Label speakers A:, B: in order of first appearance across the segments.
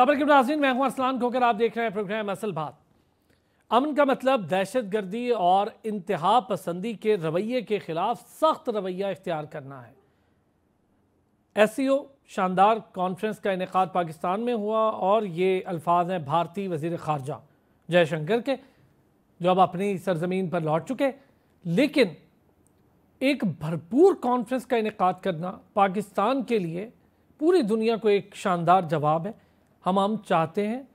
A: खबर के नाजीन मैं हूं असलान खोकर आप देख रहे हैं प्रोग्राम असल बात अमन का मतलब दहशत गर्दी और इंतहा पसंदी के रवैये के खिलाफ सख्त रवैया इख्तियार करना है एस सी ओ शानदार कॉन्फ्रेंस का इनका पाकिस्तान में हुआ और ये अल्फाज हैं भारतीय वजीर खारजा जयशंकर के जो अब अपनी सरजमीन पर लौट चुके लेकिन एक भरपूर कॉन्फ्रेंस का इनका करना पाकिस्तान के लिए पूरी दुनिया को एक शानदार जवाब है हम अमन चाहते हैं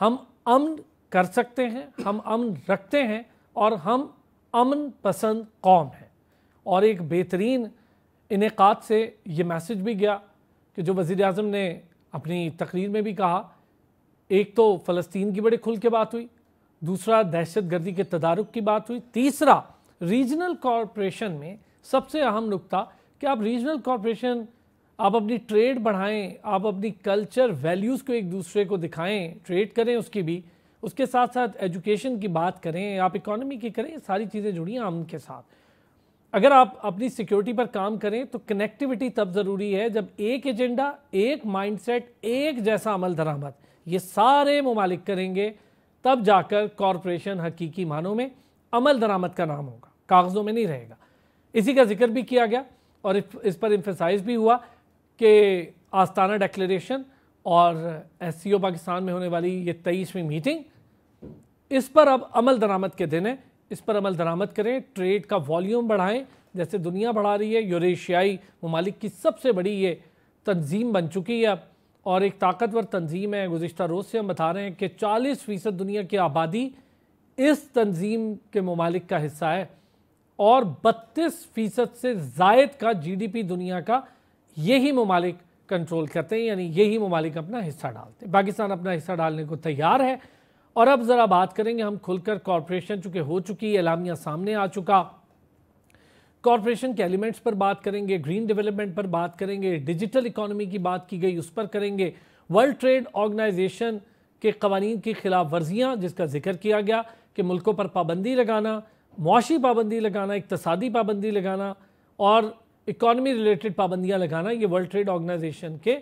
A: हम अमन कर सकते हैं हम अमन रखते हैं और हम अमन पसंद कौम हैं और एक बेहतरीन इनका से ये मैसेज भी गया कि जो वज़ी अजम ने अपनी तकरीर में भी कहा एक तो फ़लस्तीन की बड़े खुल के बात हुई दूसरा दहशत गर्दी के तदारक की बात हुई तीसरा रीजनल कॉरपोरेशन में सबसे अहम नुकता कि आप रीजनल कॉरपोरेशन आप अपनी ट्रेड बढ़ाएं आप अपनी कल्चर वैल्यूज़ को एक दूसरे को दिखाएं ट्रेड करें उसकी भी उसके साथ साथ एजुकेशन की बात करें आप इकोनॉमी की करें सारी चीज़ें जुड़ी हैं अमन के साथ अगर आप अपनी सिक्योरिटी पर काम करें तो कनेक्टिविटी तब ज़रूरी है जब एक एजेंडा एक माइंडसेट एक जैसा अमल दरामद ये सारे ममालिक करेंगे तब जाकर कॉरपोरेशन हकीकी मानों में अमल दरामद का नाम होगा कागज़ों में नहीं रहेगा इसी का जिक्र भी किया गया और इस पर इम्फेसाइज भी हुआ कि आस्ताना डेक्लेशन और एस सी ओ पाकिस्तान में होने वाली ये तेईसवीं मीटिंग इस पर अब अमल दरामद के दिन है इस पर अमल दरामद करें ट्रेड का वॉल्यूम बढ़ाएं जैसे दुनिया बढ़ा रही है यूरेशियाई ममालिक की सबसे बड़ी ये तंजीम बन चुकी है अब और एक ताकतवर तंजीम है गुज्त रोज़ से हम बता रहे हैं कि चालीस फ़ीसद दुनिया की आबादी इस तंजीम के ममालिक का हिस्सा है और बत्तीस फ़ीसद से जायद का जी डी पी दुनिया का यही ममालिक कंट्रोल करते हैं यानी यही ममालिक अपना हिस्सा डालते हैं पाकिस्तान अपना हिस्सा डालने को तैयार है और अब ज़रा बात करेंगे हम खुलकर कॉरपोरेशन चूँकि हो चुकी है एलामिया सामने आ चुका कॉरपोरेशन के एलिमेंट्स पर बात करेंगे ग्रीन डेवलपमेंट पर बात करेंगे डिजिटल इकोनॉमी की बात की गई उस पर करेंगे वर्ल्ड ट्रेड ऑर्गेनाइजेशन के कवानीन की खिलाफ वर्जियाँ जिसका जिक्र किया गया कि मुल्कों पर पाबंदी लगाना मुआशी पाबंदी लगाना इकतसादी पाबंदी लगाना और इकोनॉमी रिलेटेड पाबंदियां लगाना ये वर्ल्ड ट्रेड ऑर्गेनाइजेशन के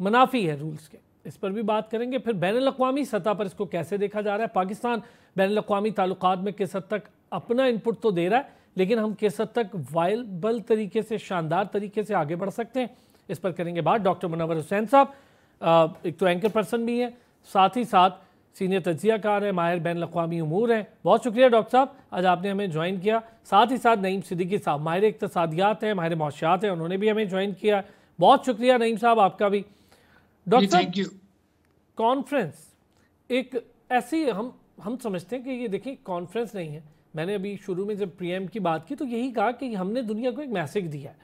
A: मुनाफी है रूल्स के इस पर भी बात करेंगे फिर बैन अवी सतह पर इसको कैसे देखा जा रहा है पाकिस्तान बैन अवी ताल्लुक में किस हद तक अपना इनपुट तो दे रहा है लेकिन हम किस हद तक वायलबल तरीके से शानदार तरीके से आगे बढ़ सकते हैं इस पर करेंगे बात डॉक्टर मुनवर हुसैन साहब एक तो एंकर पर्सन भी हैं साथ ही साथ सीनियर तजिया कार हैं माहिर बैन अवी अमूर हैं बहुत शुक्रिया डॉक्टर साहब आज आपने हमें ज्वाइन किया साथ ही साथ नईम सिद्दीकी साहब माहिर इकतसादियात हैं माहिर माशियात हैं उन्होंने भी हमें ज्वाइन किया बहुत शुक्रिया नईम साहब आपका भी डॉक्टर साहब कॉन्फ्रेंस एक ऐसी हम हम समझते हैं कि ये देखिए कॉन्फ्रेंस नहीं है मैंने अभी शुरू में जब प्रीएम की बात की तो यही कहा कि हमने दुनिया को एक मैसेज दिया है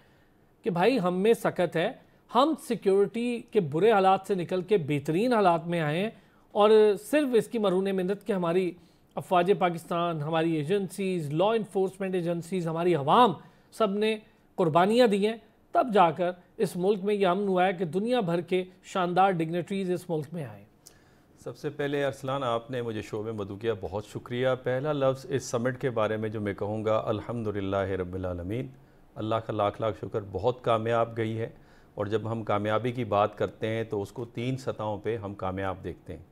A: कि भाई हम में सकत है हम सिक्योरिटी के बुरे हालात से निकल के बेहतरीन हालात में आए हैं और सिर्फ इसकी मरून मिन्नत कि हमारी अफवाज पाकिस्तान हमारी एजेंसीज़ लॉ इन्फोर्समेंट एजेंसीज़ हमारी आवाम सब ने कुर्बानियाँ दी हैं तब जाकर इस मुल्क में यह अमन हुआ है कि दुनिया भर के शानदार डिग्नेटरीज इस मुल्क में आए
B: सबसे पहले अरसलान आपने मुझे शो में मधु किया बहुत शुक्रिया पहला लफ्ज़ इस समिट के बारे में जो मैं कहूँगा अलहमदिल्ला रबालमीन अल्लाह का लाख लाख शुक्र बहुत कामयाब गई है और जब हम कामयाबी की बात करते हैं तो उसको तीन सतहों पे हम कामयाब देखते हैं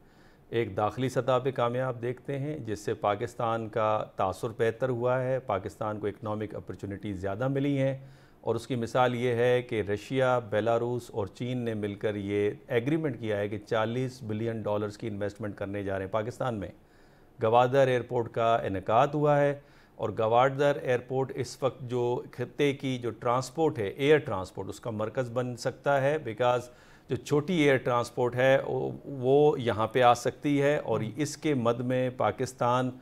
B: एक दाखिली सतह पे कामयाब देखते हैं जिससे पाकिस्तान का तासर बेहतर हुआ है पाकिस्तान को इकनॉमिक अपॉर्चुनिटी ज़्यादा मिली हैं और उसकी मिसाल ये है कि रशिया बेलारूस और चीन ने मिलकर ये एग्रीमेंट किया है कि 40 बिलियन डॉलर्स की इन्वेस्टमेंट करने जा रहे हैं पाकिस्तान में गवादर एयरपोर्ट का इनका हुआ है और गवादर एयरपोर्ट इस वक्त जो खत्े की जो ट्रांसपोर्ट है एयर ट्रांसपोर्ट उसका मरकज़ बन सकता है बिकॉज़ जो छोटी एयर ट्रांसपोर्ट है वो यहाँ पे आ सकती है और हम्म। इसके मद में पाकिस्तान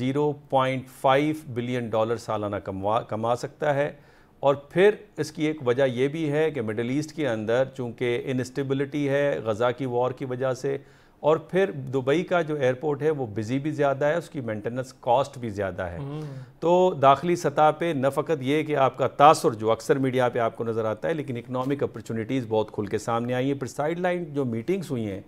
B: 0.5 बिलियन डॉलर सालाना कमा कमा सकता है और फिर इसकी एक वजह यह भी है कि मिडल ईस्ट के अंदर चूंकि इनस्टेबिलिटी है गज़ा की वॉर की वजह से और फिर दुबई का जो एयरपोर्ट है वो बिज़ी भी ज़्यादा है उसकी मेंटेनेंस कॉस्ट भी ज़्यादा है हम्म। तो दाखिली सतह पे न फ़कत ये कि आपका तासर जो अक्सर मीडिया पे आपको नज़र आता है लेकिन इकनॉमिक अपॉर्चुनिटीज़ बहुत खुल के सामने आई हैं फिर साइड लाइन जो मीटिंग्स हुई हैं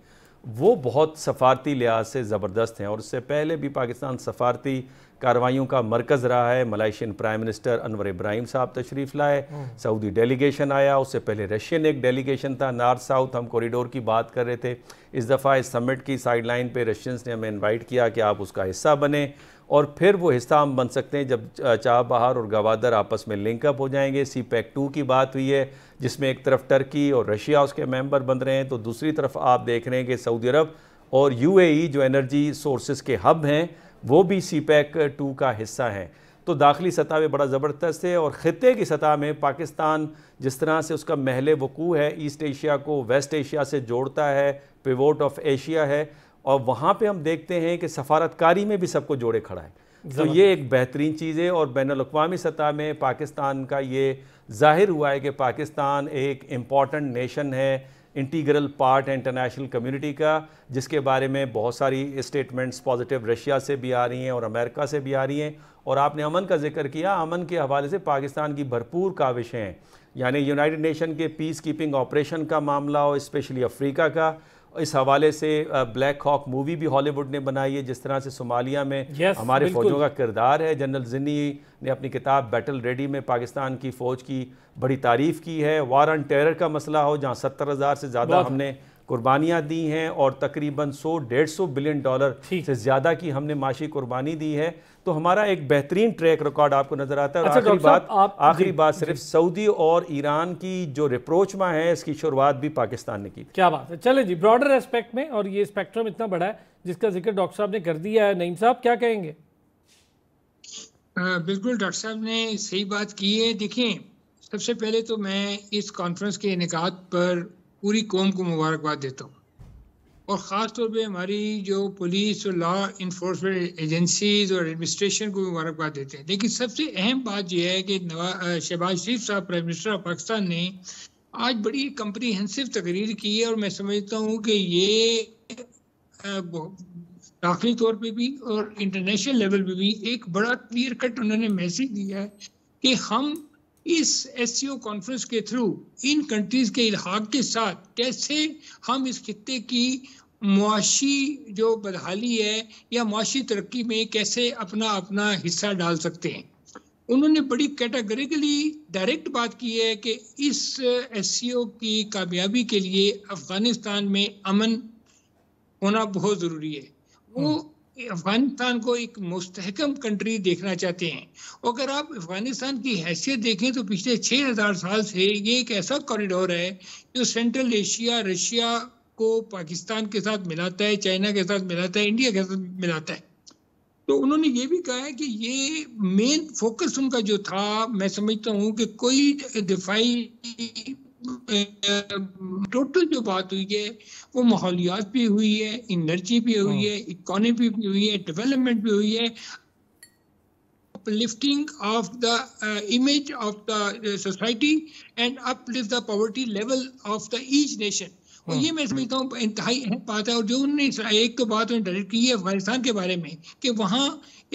B: वो बहुत सफारती लिहाज से ज़बरदस्त हैं और उससे पहले भी पाकिस्तान सफारती कार्रवाइयों का मरकज़ रहा है Malaysian prime minister Anwar Ibrahim साहब तशरीफ़ लाए सऊदी डेलीगेशन आया उससे पहले रशियन एक डेलीगेशन था नॉर्थ साउथ हम कॉरिडोर की बात कर रहे थे इस दफ़ा इस समिट की साइड लाइन पर रशियंस ने हमें इन्वाइट किया कि आप उसका हिस्सा बने और फिर वो हिस्सा हम बन सकते हैं जब चाबहार और गवादर आपस में लिंकअप हो जाएंगे सी पैक टू की बात हुई है जिसमें एक तरफ टर्की और रशिया उसके मेंबर बन रहे हैं तो दूसरी तरफ आप देख रहे हैं कि सऊदी अरब और यूएई जो एनर्जी सोर्सेज के हब हैं वो भी सी पैक टू का हिस्सा हैं तो दाखिली सतह में बड़ा ज़बरदस्त है और ख़ते की सतह में पाकिस्तान जिस तरह से उसका महल वकू है ईस्ट एशिया को वेस्ट एशिया से जोड़ता है पिवोट ऑफ एशिया है और वहाँ पर हम देखते हैं कि सफारतकारी में भी सबको जोड़े खड़ा है तो ये एक बेहतरीन चीज़ है और बैन अवी सतह में पाकिस्तान का ये जाहिर हुआ है कि पाकिस्तान एक इम्पॉर्टेंट नेशन है इंटीग्रल पार्ट है इंटरनेशनल कम्युनिटी का जिसके बारे में बहुत सारी स्टेटमेंट्स पॉजिटिव रशिया से भी आ रही हैं और अमेरिका से भी आ रही हैं और आपने अमन का जिक्र किया अमन के हवाले से पाकिस्तान की भरपूर काविशें हैं यानी यूनाइटेड नेशन के पीस कीपिंग ऑपरेशन का मामला हो स्पेशली अफ्रीका का इस हवाले से ब्लैक हॉक मूवी भी हॉलीवुड ने बनाई है जिस तरह से सोमालिया में yes, हमारे फ़ौजों का किरदार है जनरल जिन्नी ने अपनी किताब बैटल रेडी में पाकिस्तान की फ़ौज की बड़ी तारीफ़ की है वार ऑन टेरर का मसला हो जहाँ सत्तर हज़ार से ज़्यादा हमने कुर्बानियाँ दी हैं और तकरीबन 100 150 बिलियन डॉलर से ज़्यादा की हमने माशी कुर्बानी दी है तो हमारा एक बेहतरीन ट्रैक रिकॉर्ड आपको नज़र आता है अच्छा, आखिरी बात आखिरी बात सिर्फ सऊदी और ईरान की जो रिप्रोचमा है इसकी शुरुआत भी पाकिस्तान ने की
A: क्या बात है चले जी ब्रॉडर एस्पेक्ट में और ये स्पेक्ट्रम इतना बड़ा है जिसका जिक्र डॉक्टर साहब ने कर दिया है नईम साहब क्या कहेंगे
C: बिल्कुल डॉक्टर साहब ने सही बात की है देखिए सबसे पहले तो मैं इस कॉन्फ्रेंस के इनका पर पूरी कौम को मुबारकबाद देता हूँ और ख़ास तौर पे हमारी जो पुलिस और लॉ इन्फोर्समेंट एजेंसीज और एडमिनिस्ट्रेशन को मुबारकबाद देते हैं लेकिन सबसे अहम बात यह है कि शहबाज शरीफ साहब प्राइम मिनिस्टर ऑफ पाकिस्तान ने आज बड़ी कंप्रीहेंसिव तकरीर की है और मैं समझता हूँ कि ये दाखिली तौर पे भी और इंटरनेशनल लेवल पे भी एक बड़ा क्लियर कट उन्होंने मैसेज दिया है कि हम इस एस कॉन्फ्रेंस के थ्रू इन कंट्रीज के इलाहाक के साथ कैसे हम इस खत्े की मुआशी जो बदहाली है या मुआशी तरक्की में कैसे अपना अपना हिस्सा डाल सकते हैं उन्होंने बड़ी कैटेगरिकली डायरेक्ट बात की है कि इस एस की कामयाबी के लिए अफगानिस्तान में अमन होना बहुत ज़रूरी है वो हम्म। अफगानिस्तान को एक मुस्तकम कंट्री देखना चाहते हैं अगर आप अफगानिस्तान की हैसियत देखें तो पिछले छः हज़ार साल से ये एक ऐसा कॉरिडोर है जो सेंट्रल एशिया रशिया को पाकिस्तान के साथ मिलाता है चाइना के साथ मिलाता है इंडिया के साथ मिलाता है तो उन्होंने ये भी कहा है कि ये मेन फोकस उनका जो था मैं समझता हूँ कि कोई दिफाई टोटल जो बात हुई है वो माहौलियात भी हुई है इनर्जी भी हाँ। हुई है इकोनॉमी भी हुई है डेवलपमेंट भी हुई है uplifting of the image of the society and uplift the poverty level of the each nation और हाँ। ये मैं समझता हूँ इंतहाई अहम बात है और जो उन्होंने एक तो बात उन्होंने डायरेक्ट की है अफगानिस्तान के बारे में कि वहाँ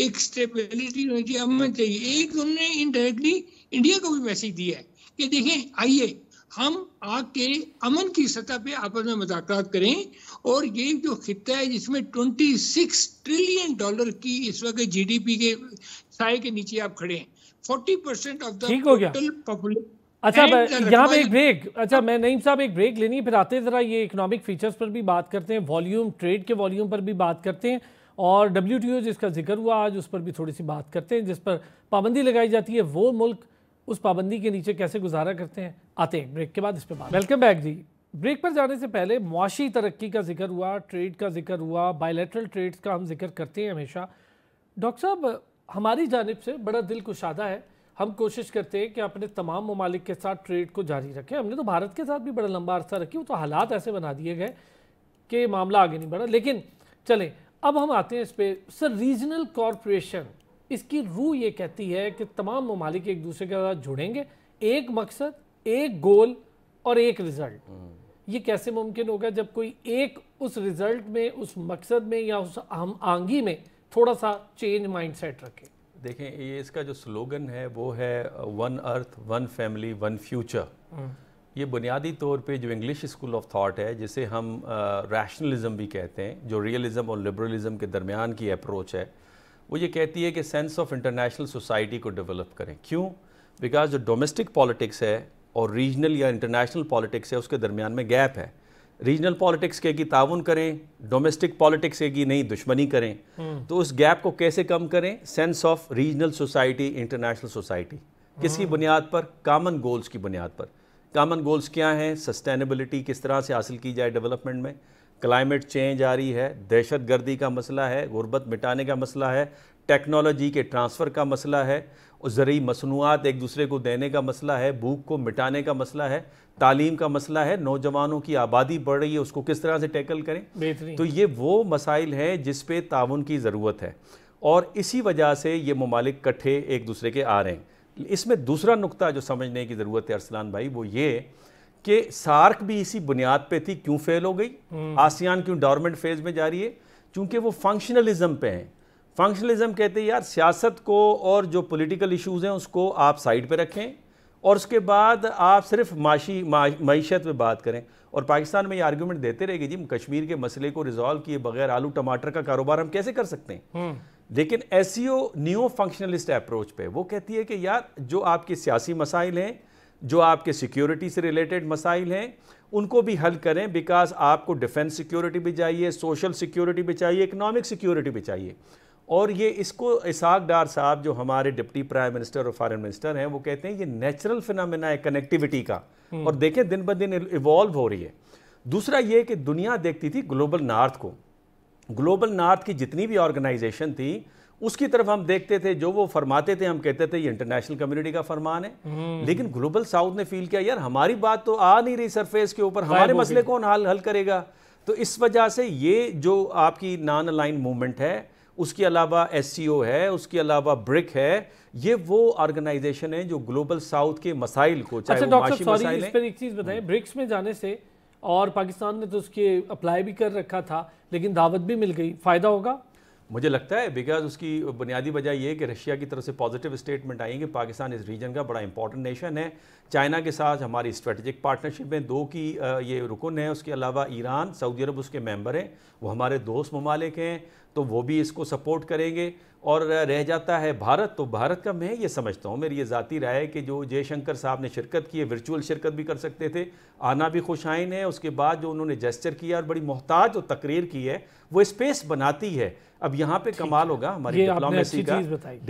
C: एक स्टेबिलिटी होनी चाहिए अमन चाहिए एक उन्होंने इनडायरेक्टली इंडिया को भी मैसेज दिया है कि देखें आइए हम आके अमन की सतह पे आपस में मुदाकरात करें और ये जो खत्ता है जिसमें 26 ट्रिलियन डॉलर की इस वक्त जीडीपी के साय के नीचे आप खड़े हैं 40 परसेंट ऑफ टोटल पॉपुलेशन
A: अच्छा यहाँ पे एक ब्रेक अच्छा मैं नईम साहब एक ब्रेक लेनी फिर आते ज़रा ये इकोनॉमिक फीचर्स पर भी बात करते हैं वॉल्यूम ट्रेड के वॉल्यूम पर भी बात करते हैं और डब्ल्यू जिसका जिक्र हुआ आज उस पर भी थोड़ी सी बात करते हैं जिस पर पाबंदी लगाई जाती है वो मुल्क उस पाबंदी के नीचे कैसे गुजारा करते हैं आते हैं ब्रेक के बाद इस पर बात वेलकम बैक जी ब्रेक पर जाने से पहले मुआशी तरक्की का जिक्र हुआ ट्रेड का जिक्र हुआ बायोलेट्रल ट्रेड्स का हम जिक्र करते हैं हमेशा डॉक्टर साहब हमारी जानब से बड़ा दिल कुशादा है हम कोशिश करते हैं कि अपने तमाम ममालिक के साथ ट्रेड को जारी रखें हमने तो भारत के साथ भी बड़ा लंबा अरसा रखी वो तो हालात ऐसे बना दिए गए कि मामला आगे नहीं बढ़ा लेकिन चलें अब हम आते हैं इस पर सर रीजनल कॉरपोरेशन इसकी रूह ये कहती है कि तमाम ममालिक एक दूसरे के साथ जुड़ेंगे एक मकसद एक गोल और एक रिज़ल्ट हम्म। ये कैसे मुमकिन होगा जब कोई एक उस रिज़ल्ट में उस मकसद में या उस हम आंगी में थोड़ा सा चेंज माइंडसेट रखे
B: देखें ये इसका जो स्लोगन है वो है one earth one family one future हम्म। ये बुनियादी तौर पे जो इंग्लिश स्कूल ऑफ थॉट है जिसे हम रैशनलिज्म भी कहते हैं जो रियलिज्म और लिबरलिज्म के दरमियान की अप्रोच है वो ये कहती है कि सेंस ऑफ इंटरनेशनल सोसाइटी को डेवलप करें क्यों बिकॉज जो डोमेस्टिक पॉलिटिक्स है और रीजनल या इंटरनेशनल पॉलिटिक्स है उसके दरमियान में गैप है रीजनल पॉलिटिक्स के की ताउन करें डोमेस्टिक पॉलिटिक्स के की नहीं दुश्मनी करें हम्म। तो उस गैप को कैसे कम करें sense of regional society international society किसकी हम्म। बुनियाद पर कामन गोल्स की बुनियाद पर कामन गोल्स क्या हैं सस्टेनेबिलिटी किस तरह से हासिल की जाए डेवलपमेंट में क्लाइमेट चेंज आ रही है दहशत गर्दी का मसला है गुर्बत मिटाने का मसला है टेक्नोलॉजी के ट्रांसफ़र का मसला है ज़रूरी मसनूआत एक दूसरे को देने का मसला है भूख को मिटाने का मसला है तालीम का मसला है नौजवानों की आबादी बढ़ रही है उसको किस तरह से टैकल करें तो ये वो मसाइल हैं जिस ताउन की ज़रूरत है और इसी वजह से ये ममालिक कट्ठे एक दूसरे के आ रहे हैं इसमें दूसरा नुकता जो समझने की ज़रूरत है अरसलान भाई वो ये कि सार्क भी इसी बुनियाद पे थी क्यों फेल हो गई हम्म। आसियान क्यों डॉर्मेंट फेज में जा रही है चूंकि वो फंक्शनलिज्म पे हैं फंक्शनलिज्म कहते हैं यार सियासत को और जो पॉलिटिकल इश्यूज हैं उसको आप साइड पे रखें और उसके बाद आप सिर्फ माशी मीशत पे बात करें और पाकिस्तान में ये आर्ग्यूमेंट देते रहेगी जी कश्मीर के मसले को रिजॉल्व किए बगैर आलू टमाटर का कारोबार हम कैसे कर सकते हैं हम्म। लेकिन ऐसी न्यू फंक्शनलिस्ट अप्रोच पे वो कहती है कि यार जो आपके सियासी मसाइल हैं जो आपके सिक्योरिटी से रिलेटेड मसाइल हैं उनको भी हल करें बिकॉज आपको डिफेंस सिक्योरिटी भी चाहिए सोशल सिक्योरिटी भी चाहिए इकनॉमिक सिक्योरिटी भी चाहिए और ये इसको इसाक डार साहब जो हमारे डिप्टी प्राइम मिनिस्टर और फॉरेन मिनिस्टर हैं वो कहते हैं ये नेचुरल फिनमिना है कनेक्टिविटी का हम्म। और देखें दिन ब दिन इवॉल्व हो रही है दूसरा ये कि दुनिया देखती थी ग्लोबल नॉर्थ को ग्लोबल नॉर्थ की जितनी भी ऑर्गेनाइजेशन थी उसकी तरफ हम देखते थे जो वो फरमाते थे हम कहते थे ये इंटरनेशनल कम्युनिटी का फरमान है
A: हम्म। लेकिन
B: ग्लोबल साउथ ने फील किया यार हमारी बात तो आ नहीं रही सरफेस के ऊपर हमारे मसले कौन हल हल करेगा तो इस वजह से ये जो आपकी नॉन अलाइन मूवमेंट है उसके अलावा एस है उसके अलावा ब्रिक है ये वो ऑर्गेनाइजेशन है जो ग्लोबल साउथ के मसाइल को चाहे अच्छा,
A: एक चीज़ ब्रिक्स हम्म। में जाने से और पाकिस्तान ने तो उसके अप्लाई भी कर रखा था लेकिन दावत भी मिल गई फ़ायदा होगा मुझे लगता है
B: बिकॉज उसकी बुनियादी वजह
A: यह कि रशिया की
B: तरफ से पॉजिटिव स्टेटमेंट आई कि पाकिस्तान इस रीजन का बड़ा इंपॉर्टेंट नेशन है चाइना के साथ हमारी स्ट्रेटजिक पार्टनरशिप में दो की ये रुकन है उसके अलावा ईरान सऊदी अरब उसके मेंबर हैं वो हमारे दोस्त ममालिक हैं तो वो भी इसको सपोर्ट करेंगे और रह जाता है भारत तो भारत का मैं ये समझता हूँ मेरी ये ज़ाती राय है कि जो जयशंकर साहब ने शिरकत की है वर्चुअल शिरकत भी कर सकते थे आना भी खुशाइन है उसके बाद जो उन्होंने जेस्चर किया और बड़ी मोहताज जो तकरीर की है वो स्पेस बनाती है अब यहाँ पे कमाल होगा हमारी डिप्लोमेसी का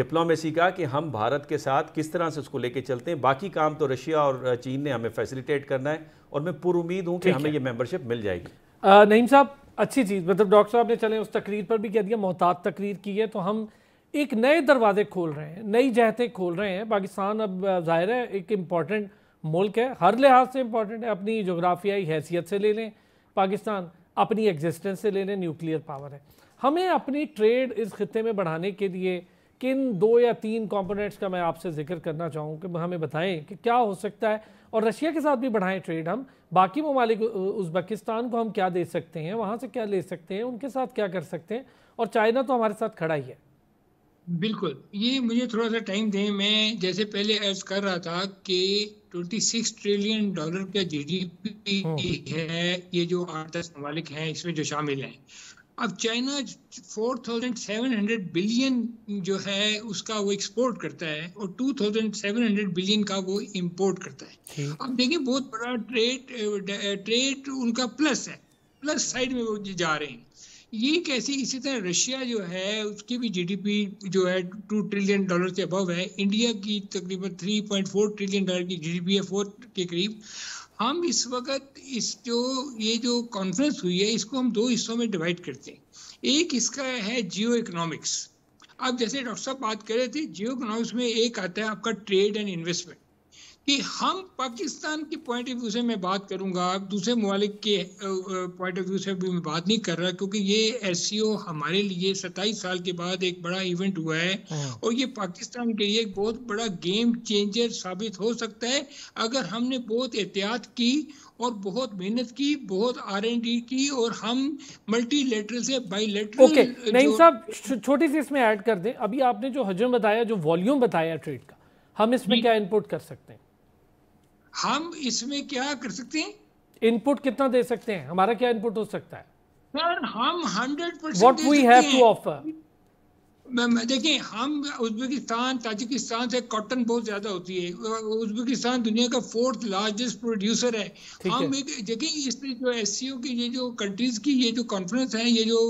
B: डिप्लोमेसी का कि हम भारत के साथ किस तरह से उसको लेके चलते हैं बाकी काम तो रशिया और चीन ने हमें फैसिलिटेट
A: करना है और मैं पुरुद हूँ कि हमें ये मेम्बरशिप मिल जाएगी नईम साहब अच्छी चीज़ मतलब डॉक्टर साहब ने चले उस तकरीर पर भी कह दिया मोहतात तकरीर की है तो हम एक नए दरवाजे खोल रहे हैं नई जहतें खोल रहे हैं पाकिस्तान अब ज़ाहिर है एक इम्पॉर्टेंट मुल्क है हर लिहाज से इम्पॉर्टेंट है अपनी जोग्राफियाई हैसियत से ले लें पाकिस्तान अपनी एग्जिस्टेंस से ले लें न्यूक्लियर पावर है हमें अपनी ट्रेड इस खत्े में बढ़ाने के लिए किन दो या तीन कंपोनेंट्स का मैं आपसे जिक्र करना चाहूँ कि हमें बताएं कि क्या हो सकता है और रशिया के साथ भी बढ़ाएं ट्रेड हम बाकी ममालिक उज़्बेकिस्तान को हम क्या दे सकते हैं वहाँ से क्या ले सकते हैं उनके साथ क्या कर सकते हैं और चाइना तो हमारे साथ खड़ा ही है बिल्कुल ये मुझे
C: थोड़ा सा टाइम दें मैं जैसे पहले अर्ज कर रहा था कि 26 ट्रिलियन डॉलर का जीडीपी हम्म। है ये जो आठ दस ममालिक हैं इसमें जो शामिल हैं अब चाइना 4,700 बिलियन जो है उसका वो एक्सपोर्ट करता है और 2,700 बिलियन का वो इंपोर्ट करता है अब देखिए बहुत बड़ा ट्रेड ट्रेड उनका प्लस है प्लस साइड में वो जा रहे हैं ये कैसे इसी तरह रशिया जो है उसकी भी जीडीपी जो है टू ट्रिलियन डॉलर से अबव है इंडिया की तकरीबन three point four trillion dollar की जीडीपी है फोर के करीब हम इस वक्त इस जो ये जो कॉन्फ्रेंस हुई है इसको हम दो हिस्सों में डिवाइड करते हैं एक इसका है जियो इकोनॉमिक्स अब जैसे डॉक्टर साहब बात कर रहे थे जियो इकोनॉमिक्स में एक आता है आपका ट्रेड एंड इन्वेस्टमेंट कि हम पाकिस्तान के पॉइंट ऑफ व्यू से मैं बात करूंगा दूसरे ममालिक के पॉइंट ऑफ व्यू से भी मैं बात नहीं कर रहा क्योंकि ये एस हमारे लिए सत्ताईस साल के बाद एक बड़ा इवेंट हुआ है हाँ। और ये पाकिस्तान के लिए एक बहुत बड़ा गेम चेंजर साबित हो सकता है अगर हमने बहुत एहतियात की और बहुत मेहनत की बहुत आर एन डी की और हम मल्टी लेटर से बाई ओके नहीं
A: साहब छोटी सी इसमें ऐड कर दें अभी आपने जो हजम बताया जो वॉल्यूम बताया ट्रेड का हम इसमें क्या इनपुट कर सकते हैं हम इसमें क्या कर सकते हैं इनपुट कितना दे सकते हैं हमारा क्या इनपुट हो सकता है सर हम
C: hundred percent what we have to offer देखिए
A: हम उज्बेकिस्तान
C: ताजिकिस्तान से कॉटन बहुत ज़्यादा होती है उज्बेकिस्तान दुनिया का फोर्थ लार्जेस्ट प्रोड्यूसर है हम एक देखिए इस जो एस की ये जो कंट्रीज़ की ये जो कॉन्फ्रेंस है ये जो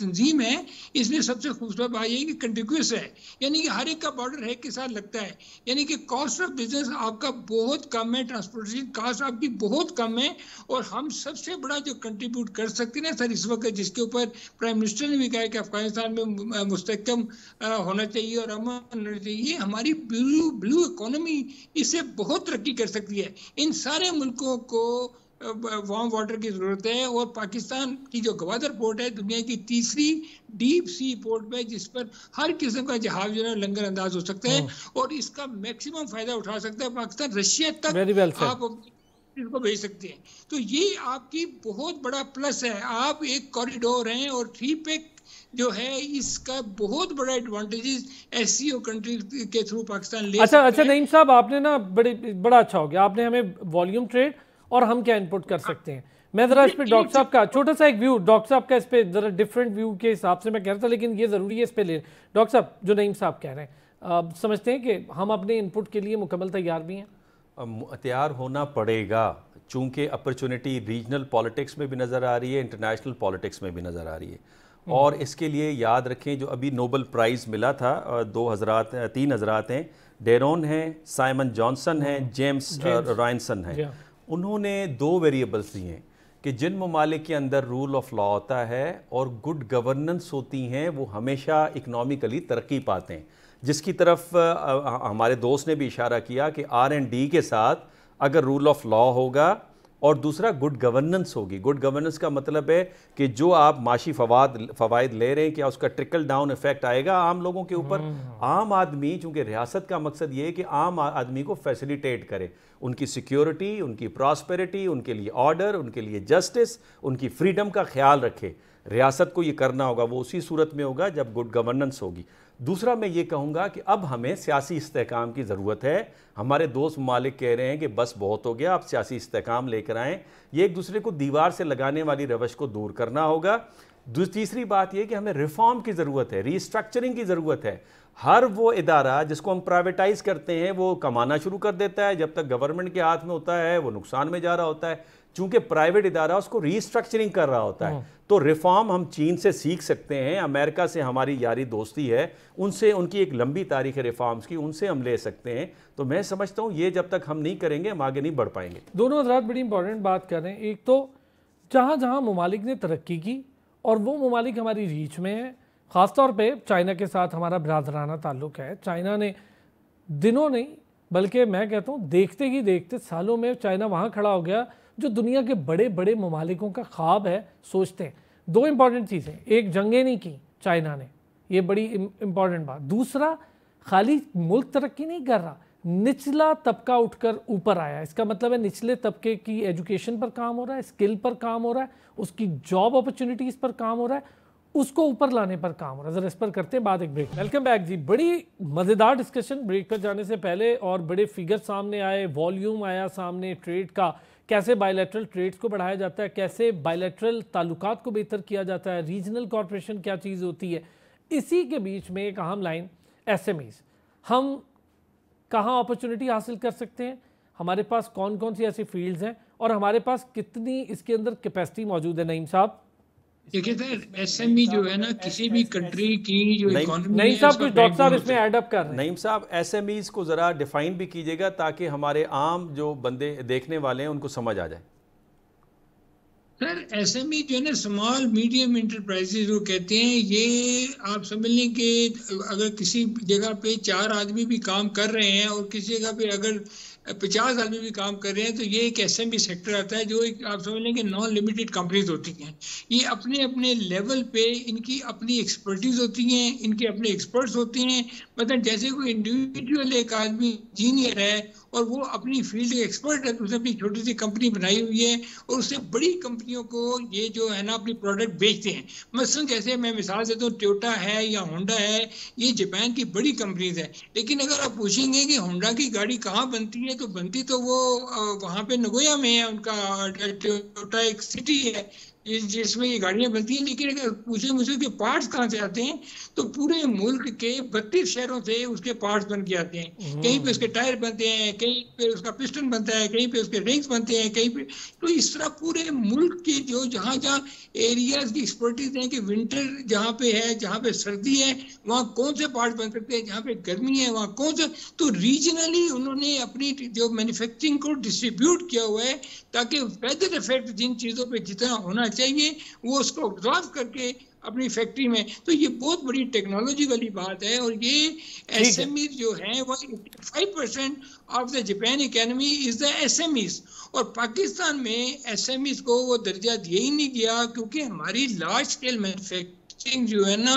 C: तंजीम है इसमें सबसे खूबसूरत बात ये कि कंटिक्यूस है यानी कि हर एक का बॉर्डर है के साथ लगता है यानी कि कॉस्ट ऑफ बिजनेस आपका बहुत कम है ट्रांसपोर्टेशन कास्ट आपकी बहुत कम है और हम सबसे बड़ा जो कंट्रीब्यूट कर सकते हैं सर इस वक्त जिसके ऊपर प्राइम मिनिस्टर ने भी कहा कि अफगानिस्तान में सक्षम होना चाहिए और अमन होना चाहिए हमारी ब्लू ब्लू इकोनॉमी इसे बहुत तरक्की कर सकती है इन सारे मुल्कों को वार्म वाटर की ज़रूरत है और पाकिस्तान की जो गवादर पोर्ट है दुनिया की तीसरी डीप सी पोर्ट में जिस पर हर किस्म का जहाज जो है लंगर अंदाज हो सकता है हाँ। और इसका मैक्सिमम फायदा उठा सकता है पाकिस्तान रशिया तक well आप को भेज सकते हैं तो ये आपकी बहुत बड़ा प्लस है आप एक कॉरिडोर हैं और थ्री पैक जो है इसका बहुत बड़ा एडवांटेजेस एस कंट्री के थ्रू पाकिस्तान ले अच्छा अच्छा
A: नईम साहब आपने ना बड़े बड़ा अच्छा हो गया आपने हमें वॉल्यूम ट्रेड और हम क्या इनपुट कर हाँ। सकते हैं मैं जरा इस पर डॉक्टर साहब का छोटा सा एक व्यू डॉक्टर साहब का इस पर जरा डिफरेंट व्यू के हिसाब से मैं कह रहा था लेकिन ये ज़रूरी है इस पर ले डॉक्टर साहब जो नईम साहब कह रहे हैं समझते हैं कि हम अपने इनपुट के लिए मुकम्मल तैयार भी हैं
B: तैयार होना पड़ेगा चूँकि अपॉर्चुनिटी रीजनल पॉलिटिक्स में भी नज़र आ रही है इंटरनेशनल पॉलिटिक्स में भी नज़र आ रही है हम्म। और इसके लिए याद रखें जो अभी नोबल प्राइज़ मिला था दो हजरात तीन हजरात हैं डेरोन हैं साइमन जॉनसन हैं हम्म। जेम्स रॉयसन हैं उन्होंने दो वेरिएबल्स दिए हैं कि जिन ममालिक के अंदर रूल ऑफ लॉ होता है और गुड गवर्नेंस होती हैं वो हमेशा इकनॉमिकली तरक्की पाते हैं जिसकी तरफ हमारे दोस्त ने भी इशारा किया कि आर एंड डी के साथ अगर रूल ऑफ लॉ होगा और दूसरा गुड गवर्नेंस होगी गुड गवर्नेंस का मतलब है कि जो आप माशी फवाद फ़वाद ले रहे हैं क्या उसका ट्रिकल डाउन इफेक्ट आएगा आम लोगों के ऊपर हम्म। आम आदमी चूँकि रियासत का मकसद ये है कि आम आदमी को फैसिलिटेट करे उनकी सिक्योरिटी उनकी प्रॉस्पेरिटी उनके लिए ऑर्डर उनके लिए जस्टिस उनकी फ्रीडम का ख्याल रखे रियासत को ये करना होगा वो उसी सूरत में होगा जब गुड गवर्नेंस होगी दूसरा मैं ये कहूँगा कि अब हमें सियासी इसकाम की ज़रूरत है हमारे दोस्त ममालिक कह रहे हैं कि बस बहुत हो गया आप सियासी इसकाम लेकर आएँ ये एक दूसरे को दीवार से लगाने वाली रवश को दूर करना होगा तीसरी बात यह कि हमें रिफॉर्म की ज़रूरत है रीस्ट्रक्चरिंग की ज़रूरत है हर वो इदारा जिसको हम प्राइवेटाइज करते हैं वो कमाना शुरू कर देता है जब तक गवर्नमेंट के हाथ में होता है वो नुकसान में जा रहा होता है चूंकि प्राइवेट इदारा उसको रीस्ट्रक्चरिंग कर रहा होता है हम्म। तो रिफॉर्म हम चीन से सीख सकते हैं अमेरिका से हमारी यारी दोस्ती है उनसे उनकी एक लंबी तारीख है रिफॉर्म्स की उनसे हम ले सकते हैं तो मैं समझता हूँ ये जब तक हम नहीं करेंगे हम आगे नहीं बढ़ पाएंगे
A: दोनों हजरात बड़ी इंपॉर्टेंट बात कर रहे हैं एक तो जहाँ जहाँ ममालिक ने तरक्की की और वो ममालिक हमारी रीच में है ख़ासतौर पर चाइना के साथ हमारा बरदराना ताल्लुक है चाइना ने दिनों नहीं बल्कि मैं कहता हूँ देखते ही देखते सालों में चाइना वहाँ खड़ा हो गया जो दुनिया के बड़े बड़े ममालिकों का ख्वाब है सोचते हैं दो इम्पॉर्टेंट चीज़ें एक जंगें नहीं की चाइना ने ये बड़ी इम्पॉर्टेंट बात दूसरा खाली मुल्क तरक्की नहीं कर रहा निचला तबका उठकर ऊपर आया इसका मतलब है निचले तबके की एजुकेशन पर काम हो रहा है स्किल पर काम हो रहा है उसकी जॉब अपॉर्चुनिटीज़ पर काम हो रहा है उसको ऊपर लाने पर काम हो रहा है जरा इस पर करते हैं बाद एक ब्रेक वेलकम बैक जी बड़ी मज़ेदार डिस्कशन ब्रेक पर जाने से पहले और बड़े फिगर सामने आए वॉल्यूम आया सामने ट्रेड का कैसे बायोलेट्रल ट्रेड्स को बढ़ाया जाता है कैसे बायोलेट्रल ताल्लुकात को बेहतर किया जाता है रीजनल कॉरपोरेशन क्या चीज़ होती है इसी के बीच में एक अहम लाइन एस हम कहाँ अपॉर्चुनिटी हासिल कर सकते हैं हमारे पास कौन कौन सी ऐसी फील्ड्स हैं और हमारे पास कितनी इसके अंदर कैपेसिटी मौजूद है नईम साहब देखिए सर e जो है
C: ना किसी e भी कंट्री की जो नहीं साहब कुछ डॉक्टर
A: साहब
B: इसमें कर को ज़रा डिफाइन भी कीजिएगा ताकि हमारे आम जो बंदे देखने वाले हैं उनको समझ आ जाए
C: सर ई e जो है ना स्मॉल मीडियम इंटरप्राइजेज जो कहते हैं ये आप समझ लें कि अगर किसी जगह पे चार आदमी भी काम कर रहे हैं और किसी जगह पे अगर पचास आदमी भी काम कर रहे हैं तो ये एक एस सेक्टर आता है जो एक आप समझ लें कि नॉन लिमिटेड कंपनीज होती हैं ये अपने अपने लेवल पे इनकी अपनी एक्सपर्टीज होती हैं इनके अपने एक्सपर्ट्स होते हैं मतलब जैसे कोई इंडिविजुअल एक आदमी इंजीनियर है और वो अपनी फील्ड के एक्सपर्ट है तो उसने अपनी छोटी सी कंपनी बनाई हुई है और उससे बड़ी कंपनियों को ये जो है ना अपनी प्रोडक्ट बेचते हैं मसलन जैसे मैं मिसाल देता हूँ टोटा है या होंडा है ये जापान की बड़ी कंपनीज है लेकिन अगर आप पूछेंगे कि होंडा की गाड़ी कहाँ बनती है तो बनती तो वो वहाँ पे नगोया में है उनका टोटा एक सिटी है जिसमें ये गाड़ियां बनती हैं लेकिन अगर पूछे मुझे कि पार्ट्स कहाँ से आते हैं तो पूरे मुल्क के बत्तीस शहरों से उसके पार्ट्स बन के आते हैं कहीं पे उसके टायर बनते हैं कहीं पे उसका पिस्टन बनता है कहीं पे उसके रिंग्स बनते हैं कहीं पे तो इस तरह पूरे मुल्क के जो जहाँ जहाँ एरियाज की एक्सपर्टीज हैं कि विंटर जहाँ पे है जहाँ पे सर्दी है वहाँ कौन से पार्ट बन सकते हैं जहाँ पे गर्मी है वहाँ कौन सा तो रीजनली उन्होंने अपनी जो मैन्युफैक्चरिंग को डिस्ट्रीब्यूट किया हुआ है ताकि वेदर इफेक्ट जिन चीज़ों पर जितना होना चाहिए वो उसको ऑब्जॉर्व करके अपनी फैक्ट्री में तो ये बहुत बड़ी टेक्नोलॉजी वाली बात है और ये एस एम ई जो है वो five percent of the Japan economy is the S M E और पाकिस्तान में एस एम ईज को वो दर्जा दिया ही नहीं गया क्योंकि हमारी लार्ज स्केल मैनुफैक्चरिंग जो है ना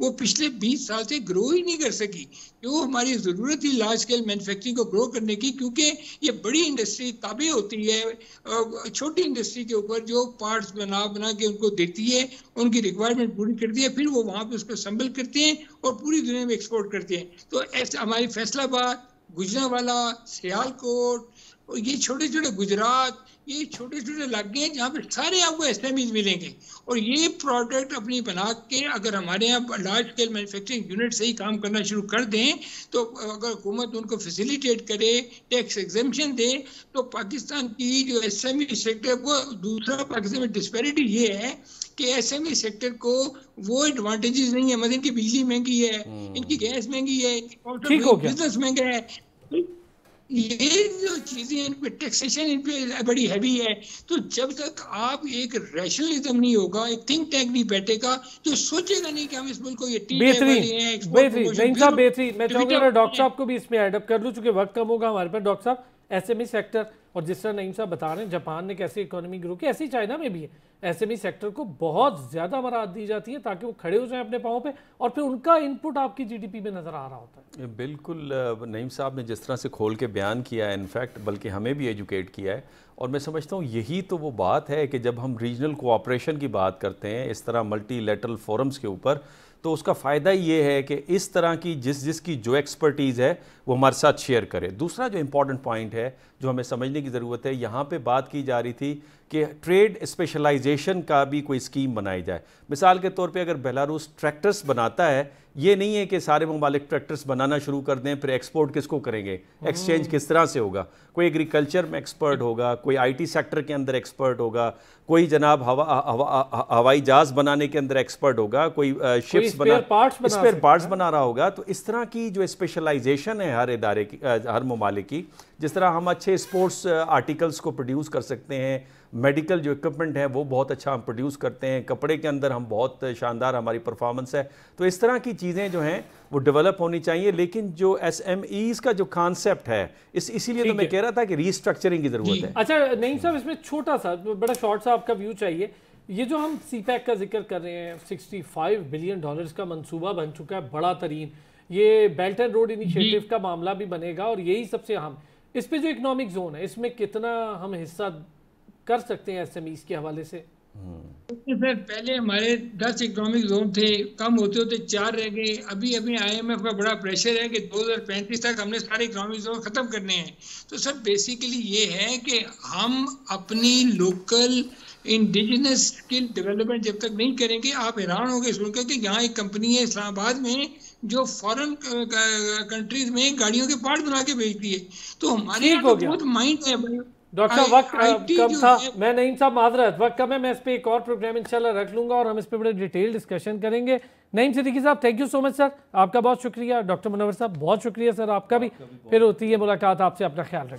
C: वो पिछले 20 साल से ग्रो ही नहीं कर सकी जो हमारी ज़रूरत ही लार्ज स्केल मैन्युफैक्चरिंग को ग्रो करने की क्योंकि ये बड़ी इंडस्ट्री ताबे होती है छोटी इंडस्ट्री के ऊपर जो पार्ट्स बना बना के उनको देती है उनकी रिक्वायरमेंट पूरी करती है फिर वो वहाँ पे उसको संभल करते हैं और पूरी दुनिया में एक्सपोर्ट करते हैं तो ऐसे हमारी फैसलाबाद गुजरावाला सियालकोट और ये छोटे छोटे गुजरात ये छोटे छोटे इलाके हैं जहाँ पर सारे आपको एस मिलेंगे और ये प्रोडक्ट अपनी बना के अगर हमारे यहाँ लार्ज स्केल मैन्युफैक्चरिंग यूनिट से ही काम करना शुरू कर दें तो अगर हुकूमत उनको फैसिलिटेट करे टैक्स एग्जेंशन दे तो पाकिस्तान की जो एस सेक्टर को दूसरा पाकिस्तान में डिस्पेरिटी ये है कि एस सेक्टर e को वो एडवांटेजेस नहीं है मतलब इनकी बिजली महंगी है हम्म। इनकी गैस महंगी है इनकी बिजनेस महंगा है ये जो चीजें इन पे टैक्सेशन इन पे बड़ी हैवी है तो जब तक आप एक रैशनलिज्म नहीं होगा एक थिंक टैंक नहीं बैठेगा तो सोचेगा नहीं कि हम इस मुल्क को ये बेहतरीन बेहतरीन मैं तो चाहूंगा डॉक्टर साहब
A: को भी इसमें एडअप कर लूँ चूंकि वक्त कम होगा हमारे पास डॉक्टर साहब एसएमई सेक्टर e और जिस तरह नईम साहब बता रहे हैं जापान ने कैसे इकोनॉमी ग्रो की ऐसी चाइना में भी है एसएमई सेक्टर e को बहुत ज़्यादा मराहत दी जाती है ताकि वो खड़े हो जाएं अपने पाँव पे और फिर उनका इनपुट आपकी जीडीपी में नज़र आ रहा होता है
B: बिल्कुल नईम साहब ने जिस तरह से खोल के बयान किया है इनफैक्ट बल्कि हमें भी एजुकेट किया है और मैं समझता हूँ यही तो वो बात है कि जब हम रीजनल कोऑपरेशन की बात करते हैं इस तरह मल्टी फोरम्स के ऊपर तो उसका फ़ायदा ये है कि इस तरह की जिस जिसकी जो एक्सपर्टीज़ है वो हमारे साथ शेयर करे दूसरा जो इम्पॉर्टेंट पॉइंट है जो हमें समझने की ज़रूरत है यहाँ पे बात की जा रही थी कि ट्रेड स्पेशलाइजेशन का भी कोई स्कीम बनाई जाए मिसाल के तौर पे अगर बेलारूस ट्रैक्टर्स बनाता है ये नहीं है कि सारे ममालिक ट्रैक्टर्स बनाना शुरू कर दें फिर एक्सपोर्ट किसको करेंगे एक्सचेंज किस तरह से होगा कोई एग्रीकल्चर में एक्सपर्ट होगा कोई आईटी सेक्टर के अंदर एक्सपर्ट होगा कोई जनाब हवा हवाई जहाज बनाने के अंदर एक्सपर्ट होगा कोई शिप्स बना स्पेयर पार्ट्स बना रहा होगा तो इस तरह की जो स्पेशलाइजेशन है हर इदारे की हर ममालिक की जिस तरह हम अच्छे स्पोर्ट्स आर्टिकल्स को प्रोड्यूस कर सकते हैं मेडिकल जो इक्विपमेंट है वो बहुत अच्छा हम प्रोड्यूस करते हैं कपड़े के अंदर हम बहुत शानदार हमारी परफॉर्मेंस है तो इस तरह की चीज़ें जो हैं वो डेवलप होनी चाहिए लेकिन जो एस एम ईज़ का जो कॉन्सेप्ट है इस इसीलिए तो मैं कह रहा था कि रीस्ट्रक्चरिंग की ज़रूरत है
A: अच्छा नहीं साहब इसमें छोटा सा बड़ा शॉर्ट सा आपका व्यू चाहिए ये जो हम सी का जिक्र कर रहे हैं फाइव बिलियन डॉलर का मनसूबा बन चुका है बड़ा तरीन ये बेल्ट एंड रोड इनिशिएटिव का मामला भी बनेगा और यही सबसे अहम इस पर जो इकोनॉमिक जोन है इसमें कितना हम हिस्सा कर सकते हैं एस के हवाले से सर पहले हमारे
C: दस इकोनॉमिक जोन थे कम होते होते चार रह गए अभी अभी आईएमएफ का बड़ा प्रेशर है कि 2035 तक हमने सारे इकोनॉमिक जोन खत्म करने हैं तो सर बेसिकली ये है कि हम अपनी लोकल इंडिजिनस स्किल डेवलपमेंट जब तक नहीं करेंगे आप हैरान होंगे सुनकर कि यहाँ एक कंपनी है इस्लामाबाद में जो फॉरेन कंट्रीज
A: uh, में गाड़ियों के पार्ट बना के भेजती है तो हमारे तो बहुत माइंड है डॉक्टर वक्त uh, कम था मैं नहीं साहब माजरत वक्त कम है मैं इस पर एक और प्रोग्राम इंशाल्लाह रख लूंगा और हम इस पर बड़े डिटेल डिस्कशन करेंगे नईम सिद्दीकी साहब thank you so much sir आपका बहुत शुक्रिया डॉक्टर मनोवर साहब बहुत शुक्रिया सर आपका भी फिर होती है मुलाकात आपसे अपना ख्याल